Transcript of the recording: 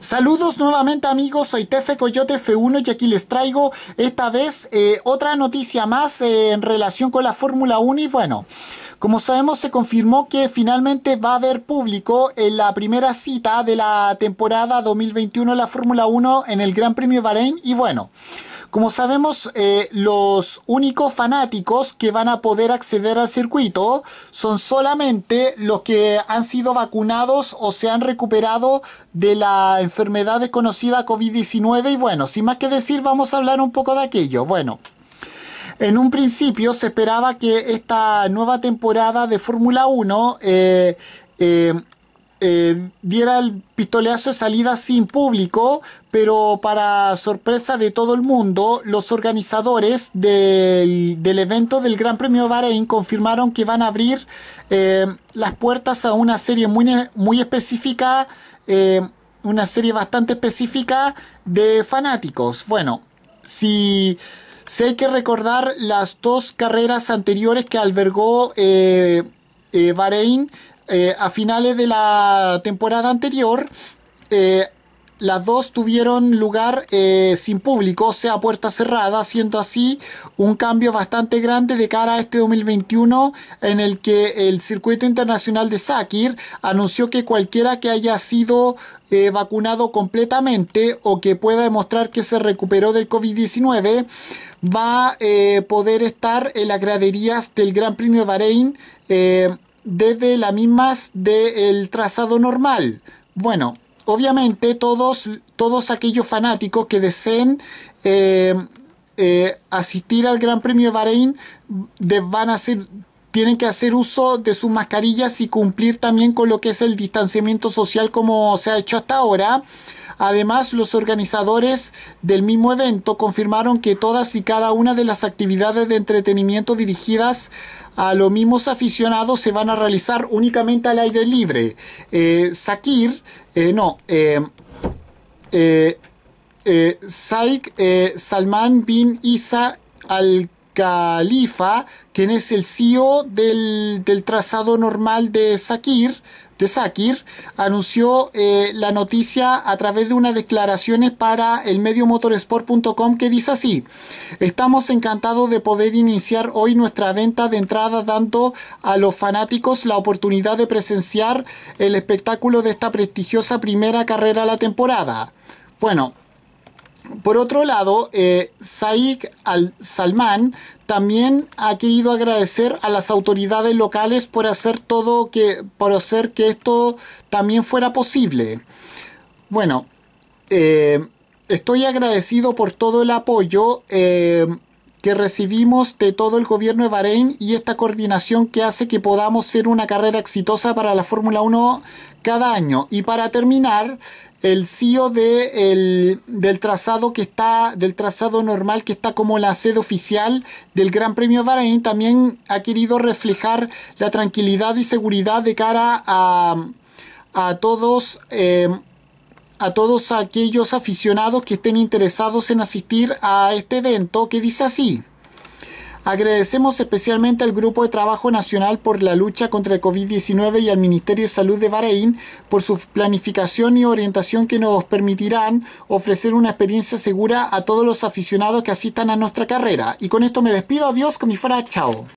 Saludos nuevamente amigos, soy Tefe Coyote F1 y aquí les traigo esta vez eh, otra noticia más eh, en relación con la Fórmula 1 y bueno, como sabemos se confirmó que finalmente va a haber público en la primera cita de la temporada 2021 de la Fórmula 1 en el Gran Premio Bahrein y bueno... Como sabemos, eh, los únicos fanáticos que van a poder acceder al circuito son solamente los que han sido vacunados o se han recuperado de la enfermedad desconocida COVID-19. Y bueno, sin más que decir, vamos a hablar un poco de aquello. Bueno. En un principio se esperaba que esta nueva temporada de Fórmula 1 eh, eh eh, diera el pistoleazo de salida sin público, pero para sorpresa de todo el mundo, los organizadores del, evento del Gran Premio de Bahrein confirmaron que van a abrir eh, las puertas a una serie muy, muy específica, eh, una serie bastante específica de fanáticos. Bueno, si... Si hay que recordar las dos carreras anteriores que albergó Bahrein, eh, a finales de la temporada anterior, eh, las dos tuvieron lugar eh, sin público, o sea, puerta cerrada, siendo así un cambio bastante grande de cara a este 2021 en el que el circuito internacional de Sakir anunció que cualquiera que haya sido vacunado completamente o que pueda demostrar que se recuperó del COVID-19 va a poder estar en las graderías del Gran Premio de Bahrein desde las mismas del trazado normal. Bueno, obviamente todos, todos aquellos fanáticos que deseen eh, eh, asistir al Gran Premio de Bahrein van a ser. tienen que hacer uso de sus mascarillas y cumplir también con lo que es el distanciamiento social como se ha hecho hasta ahora. Además, los organizadores del mismo evento confirmaron que todas y cada una de las actividades de entretenimiento dirigidas a los mismos aficionados se van a realizar únicamente al aire libre. Eh, eh, no, eh, Saik Salman bin Isa al ...Califa, quien es el CEO del, trazado normal de Sakir, de Sakir anunció eh, la noticia a través de unas declaraciones para el medio motorsport.com que dice así, estamos encantados de poder iniciar hoy nuestra venta de entrada dando a los fanáticos la oportunidad de presenciar el espectáculo de esta prestigiosa primera carrera de la temporada. Bueno, por otro lado, eh, Saik al-Salman también ha querido agradecer a las autoridades locales por hacer todo que, por hacer que esto también fuera posible. Bueno, eh, estoy agradecido por todo el apoyo eh, que recibimos de todo el gobierno de Bahrein y esta coordinación que hace que podamos ser una carrera exitosa para la Fórmula 1 cada año. Y para terminar, el CEO del trazado que está, del trazado normal que está como la sede oficial del Gran Premio Bahrein, también ha querido reflejar la tranquilidad y seguridad de cara a, todos. Em, a todos aquellos aficionados que estén interesados en asistir a este evento que dice así. Agradecemos especialmente al Grupo de Trabajo Nacional por la lucha contra el COVID-19 y al Ministerio de Salud de Bahrein por su planificación y orientación que nos permitirán ofrecer una experiencia segura a todos los aficionados que asistan a nuestra carrera. Y con esto me despido, adiós, con mi fuera, chao.